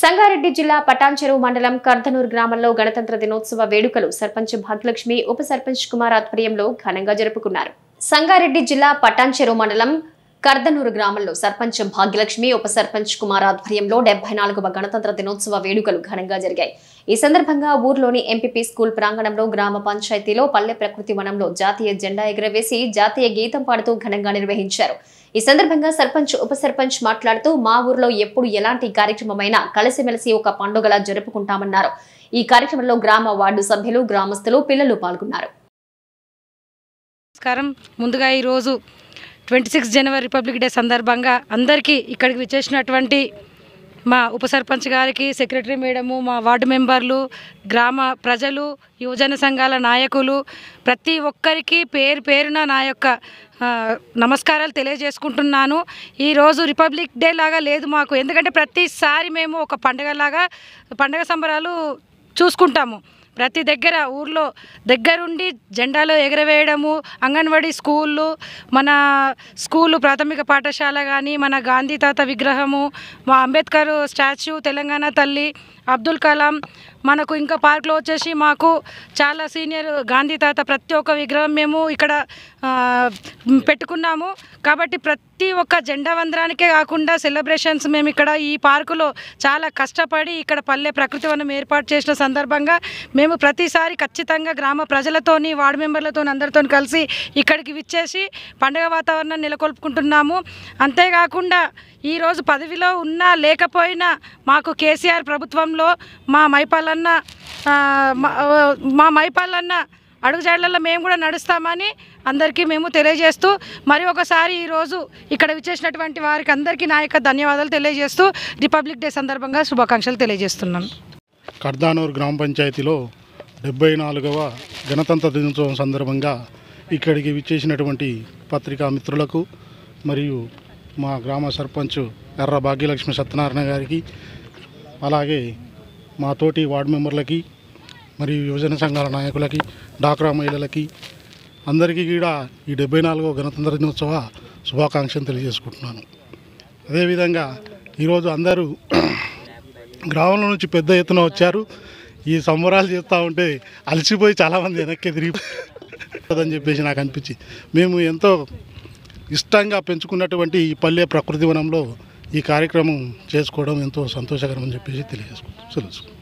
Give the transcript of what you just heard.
సంగారెడ్డి జిల్లా పటాన్చెరువు మండలం కర్ధనూరు గ్రామంలో గణతంత్ర దినోత్సవ వేడుకలు సర్పంచ్ భాగ్యలక్ష్మి ఉప సర్పంచ్ కుమార్ ఆధ్వర్యంలో ఘనంగా జరుపుకున్నారు సంగారెడ్డి జిల్లా పటాన్చెరువు మండలం కర్దనూరు గ్రామంలో సర్పంచ్ భాగ్యలక్ష్మి ఉప సర్పంచ్ కుమార్ ఆధ్వర్యంలో డెబ్బై నాలుగవ గణతంత్ర దినోత్సవ వేడుకలు ఘనంగా జరిగాయి ఈ సందర్భంగా ఊర్లోని ఎంపీపీ స్కూల్ ప్రాంగణంలో గ్రామ పంచాయతీలో పల్లె ప్రకృతి వనంలో జాతీయ జెండా ఎగురవేసి జాతీయ గీతం పాడుతూ ఘనంగా నిర్వహించారు ఈ సందర్భంగా సర్పంచ్ ఉప సర్పంచ్ మాట్లాడుతూ మా ఊర్లో ఎప్పుడు ఎలాంటి కార్యక్రమమైనా కలిసిమెలిసి ఒక పండుగలా జరుపుకుంటామన్నారు ఈ కార్యక్రమంలో గ్రామ వార్డు సభ్యులు గ్రామస్తులు పిల్లలు పాల్గొన్నారు నమస్కారం ముందుగా ఈరోజు twenty six January Republic Day సందర్భంగా అందరికీ ఇక్కడికి విచ్చేసినటువంటి మా ఉప సర్పంచ్ గారికి సెక్రటరీ మేడము మా వార్డు మెంబర్లు గ్రామ ప్రజలు యువజన సంఘాల నాయకులు ప్రతి ఒక్కరికి పేరు పేరున నా యొక్క నమస్కారాలు తెలియజేసుకుంటున్నాను ఈరోజు రిపబ్లిక్ డే లాగా లేదు మాకు ఎందుకంటే ప్రతిసారి మేము ఒక పండగలాగా పండగ సంబరాలు చూసుకుంటాము ప్రతి దగ్గర ఊర్లో దగ్గరుండి జెండాలు ఎగరవేయడము అంగన్వాడీ స్కూళ్ళు మన స్కూలు ప్రాథమిక పాఠశాల కానీ మన గాంధీ తాత విగ్రహము మా అంబేద్కర్ స్టాచ్యూ తెలంగాణ తల్లి అబ్దుల్ కలాం మనకు ఇంకా పార్క్లో వచ్చేసి మాకు చాలా సీనియర్ గాంధీ తాత ప్రతి ఒక్క విగ్రహం మేము ఇక్కడ పెట్టుకున్నాము కాబట్టి ప్రతి ఒక్క జెండా వందరానికే కాకుండా సెలబ్రేషన్స్ మేము ఇక్కడ ఈ పార్కులో చాలా కష్టపడి ఇక్కడ పల్లె ప్రకృతి వనం ఏర్పాటు చేసిన సందర్భంగా మేము ప్రతిసారి ఖచ్చితంగా గ్రామ ప్రజలతోని వార్డు మెంబర్లతో అందరితో కలిసి ఇక్కడికి విచ్చేసి పండుగ వాతావరణాన్ని నెలకొల్పుకుంటున్నాము అంతేకాకుండా ఈరోజు పదవిలో ఉన్నా లేకపోయినా మాకు కేసీఆర్ ప్రభుత్వంలో మా మైపాల అన్న మా మైపాలన్న అడుగుజాడలలో మేము కూడా నడుస్తామని అందరికీ మేము తెలియజేస్తూ మరి ఒకసారి ఈరోజు ఇక్కడ విచ్చేసినటువంటి వారికి అందరికీ నా యొక్క ధన్యవాదాలు తెలియజేస్తూ రిపబ్లిక్ డే సందర్భంగా శుభాకాంక్షలు తెలియజేస్తున్నాను కర్దానూరు గ్రామ పంచాయతీలో డెబ్బై నాలుగవ గణతంత్ర దినోత్సవం సందర్భంగా ఇక్కడికి విచ్చేసినటువంటి పత్రికా మిత్రులకు మరియు మా గ్రామ సర్పంచ్ ఎర్ర భాగ్యలక్ష్మి సత్యనారాయణ గారికి అలాగే మా తోటి వార్డు మెంబర్లకి మరియు యువజన సంఘాల నాయకులకి డాక్రా మహిళలకి అందరికీ కూడా ఈ డెబ్బై నాలుగో గణతంత్ర దినోత్సవ శుభాకాంక్షలు తెలియజేసుకుంటున్నాను అదేవిధంగా ఈరోజు అందరూ గ్రామంలో నుంచి పెద్ద ఎత్తున వచ్చారు ఈ సంబరాలు చేస్తూ ఉంటే అలసిపోయి చాలామంది వెనక్కి తిరిగిపోతుందని చెప్పేసి నాకు అనిపించి మేము ఎంతో ఇష్టంగా పెంచుకున్నటువంటి ఈ పల్లె ప్రకృతి వనంలో ఈ కార్యక్రమం చేసుకోవడం ఎంతో సంతోషకరం అని చెప్పేసి తెలియజేసుకుంటాం తెలుసు